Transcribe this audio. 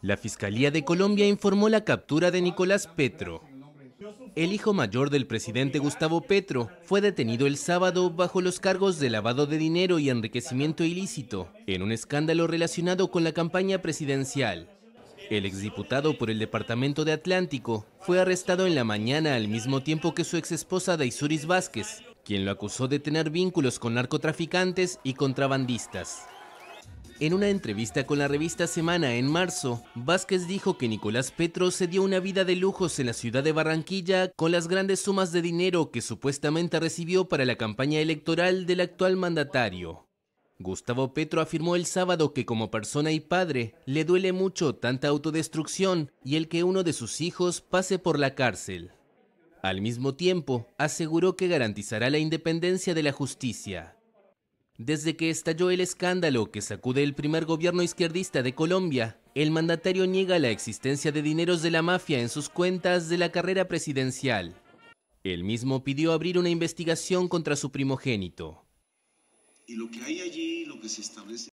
La Fiscalía de Colombia informó la captura de Nicolás Petro. El hijo mayor del presidente Gustavo Petro fue detenido el sábado bajo los cargos de lavado de dinero y enriquecimiento ilícito en un escándalo relacionado con la campaña presidencial. El exdiputado por el Departamento de Atlántico fue arrestado en la mañana al mismo tiempo que su exesposa Daisuris Vázquez, quien lo acusó de tener vínculos con narcotraficantes y contrabandistas. En una entrevista con la revista Semana en marzo, Vázquez dijo que Nicolás Petro se dio una vida de lujos en la ciudad de Barranquilla con las grandes sumas de dinero que supuestamente recibió para la campaña electoral del actual mandatario. Gustavo Petro afirmó el sábado que como persona y padre le duele mucho tanta autodestrucción y el que uno de sus hijos pase por la cárcel. Al mismo tiempo, aseguró que garantizará la independencia de la justicia. Desde que estalló el escándalo que sacude el primer gobierno izquierdista de Colombia, el mandatario niega la existencia de dineros de la mafia en sus cuentas de la carrera presidencial. Él mismo pidió abrir una investigación contra su primogénito. Y lo que hay allí, lo que se establece